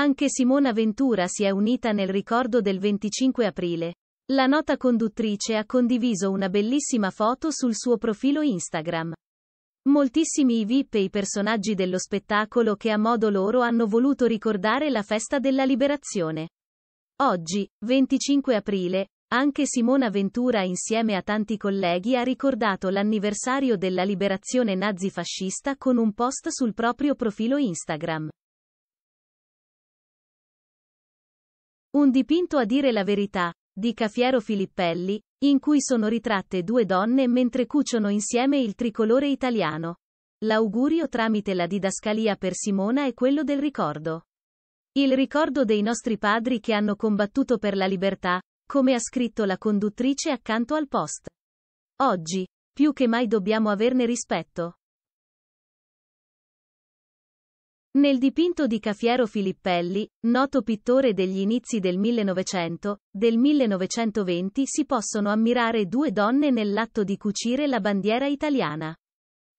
Anche Simona Ventura si è unita nel ricordo del 25 aprile. La nota conduttrice ha condiviso una bellissima foto sul suo profilo Instagram. Moltissimi i VIP e i personaggi dello spettacolo che a modo loro hanno voluto ricordare la festa della liberazione. Oggi, 25 aprile, anche Simona Ventura insieme a tanti colleghi ha ricordato l'anniversario della liberazione nazifascista con un post sul proprio profilo Instagram. Un dipinto a dire la verità, di Cafiero Filippelli, in cui sono ritratte due donne mentre cuciono insieme il tricolore italiano. L'augurio tramite la didascalia per Simona è quello del ricordo. Il ricordo dei nostri padri che hanno combattuto per la libertà, come ha scritto la conduttrice accanto al post. Oggi, più che mai dobbiamo averne rispetto. Nel dipinto di Cafiero Filippelli, noto pittore degli inizi del 1900, del 1920 si possono ammirare due donne nell'atto di cucire la bandiera italiana.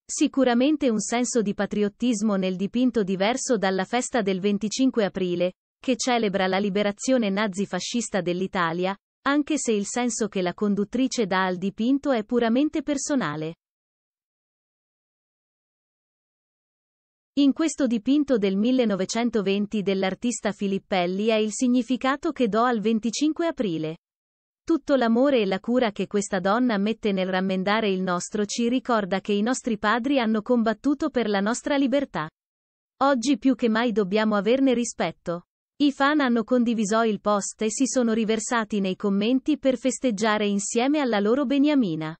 Sicuramente un senso di patriottismo nel dipinto diverso dalla festa del 25 aprile, che celebra la liberazione nazifascista dell'Italia, anche se il senso che la conduttrice dà al dipinto è puramente personale. In questo dipinto del 1920 dell'artista Filippelli è il significato che do al 25 aprile. Tutto l'amore e la cura che questa donna mette nel rammendare il nostro ci ricorda che i nostri padri hanno combattuto per la nostra libertà. Oggi più che mai dobbiamo averne rispetto. I fan hanno condiviso il post e si sono riversati nei commenti per festeggiare insieme alla loro beniamina.